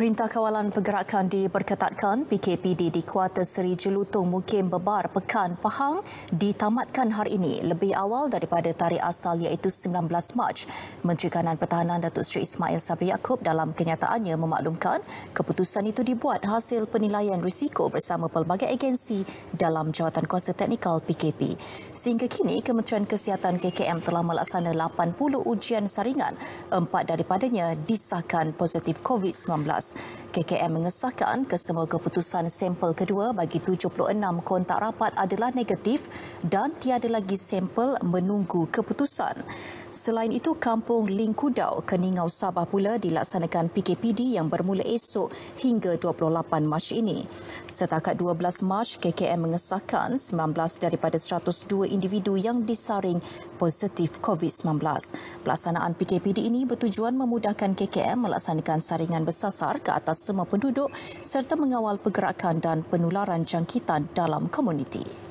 Perintah Kawalan Pergerakan diperketatkan PKPD di Kuartus Seri Jelutong Mukim Bebar Pekan Pahang ditamatkan hari ini lebih awal daripada tarikh asal iaitu 19 Mac. Menteri Kanan Pertahanan Datuk Seri Ismail Sabri Yaakob dalam kenyataannya memaklumkan keputusan itu dibuat hasil penilaian risiko bersama pelbagai agensi dalam jawatan kuasa teknikal PKP. Sehingga kini Kementerian Kesihatan KKM telah melaksana 80 ujian saringan, empat daripadanya disahkan positif COVID-19. 19 KKM mengesahkan kesemua keputusan sampel kedua bagi 76 kontak rapat adalah negatif dan tiada lagi sampel menunggu keputusan. Selain itu, Kampung Lingkudau, Keningau Sabah pula dilaksanakan PKPD yang bermula esok hingga 28 Mac ini. Setakat 12 Mac, KKM mengesahkan 19 daripada 102 individu yang disaring positif COVID-19. Pelaksanaan PKPD ini bertujuan memudahkan KKM melaksanakan saringan bersasar ke atas semua penduduk serta mengawal pergerakan dan penularan jangkitan dalam komuniti.